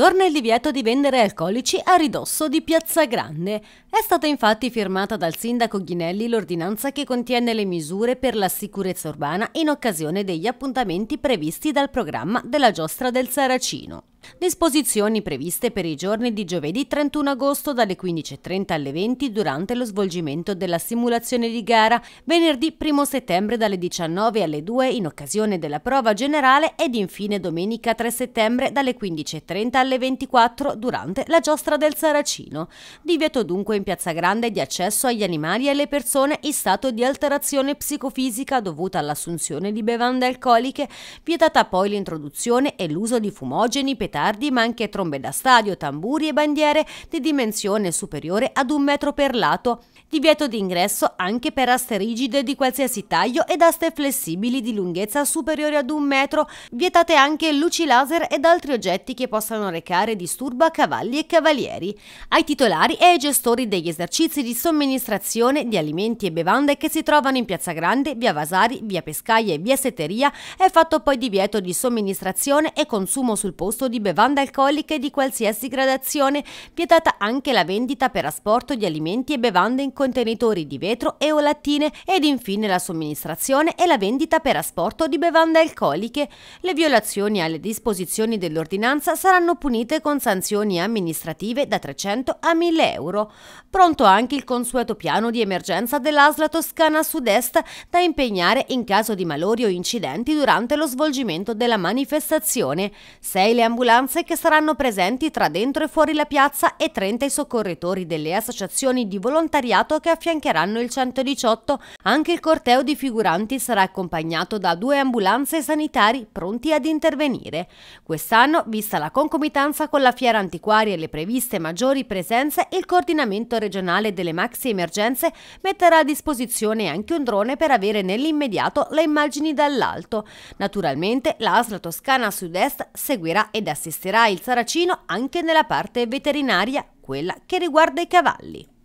Torna il divieto di vendere alcolici a ridosso di Piazza Grande. È stata infatti firmata dal sindaco Ghinelli l'ordinanza che contiene le misure per la sicurezza urbana in occasione degli appuntamenti previsti dal programma della giostra del Saracino. Disposizioni previste per i giorni di giovedì 31 agosto dalle 15.30 alle 20 durante lo svolgimento della simulazione di gara, venerdì 1 settembre dalle 19 alle 2 in occasione della prova generale ed infine domenica 3 settembre dalle 15.30 alle 24 durante la giostra del Saracino. Divieto dunque in Piazza Grande di accesso agli animali e alle persone in stato di alterazione psicofisica dovuta all'assunzione di bevande alcoliche, vietata poi l'introduzione e l'uso di fumogeni per petardi, ma anche trombe da stadio, tamburi e bandiere di dimensione superiore ad un metro per lato. Divieto di ingresso anche per aste rigide di qualsiasi taglio ed aste flessibili di lunghezza superiore ad un metro. Vietate anche luci laser ed altri oggetti che possano recare disturbo a cavalli e cavalieri. Ai titolari e ai gestori degli esercizi di somministrazione di alimenti e bevande che si trovano in Piazza Grande, via Vasari, via Pescaia e via Setteria è fatto poi divieto di somministrazione e consumo sul posto di di bevande alcoliche di qualsiasi gradazione, vietata anche la vendita per asporto di alimenti e bevande in contenitori di vetro e o lattine ed infine la somministrazione e la vendita per asporto di bevande alcoliche. Le violazioni alle disposizioni dell'ordinanza saranno punite con sanzioni amministrative da 300 a 1000 euro. Pronto anche il consueto piano di emergenza dell'Asla Toscana Sud-Est da impegnare in caso di malori o incidenti durante lo svolgimento della manifestazione. Sei le ambulanze ambulanze che saranno presenti tra dentro e fuori la piazza e 30 i soccorritori delle associazioni di volontariato che affiancheranno il 118. Anche il corteo di figuranti sarà accompagnato da due ambulanze sanitari pronti ad intervenire. Quest'anno, vista la concomitanza con la fiera antiquaria e le previste maggiori presenze, il coordinamento regionale delle maxi emergenze metterà a disposizione anche un drone per avere nell'immediato le immagini dall'alto. Naturalmente la Toscana Sud-Est seguirà ed è assisterà il Saracino anche nella parte veterinaria, quella che riguarda i cavalli.